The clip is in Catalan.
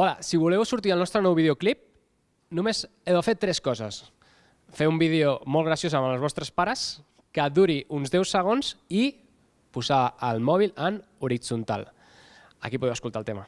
Hola, si voleu sortir al nostre nou videoclip, només heu de fer tres coses. Fer un vídeo molt graciós amb els vostres pares, que duri uns 10 segons i posar el mòbil en horitzontal. Aquí podeu escoltar el tema.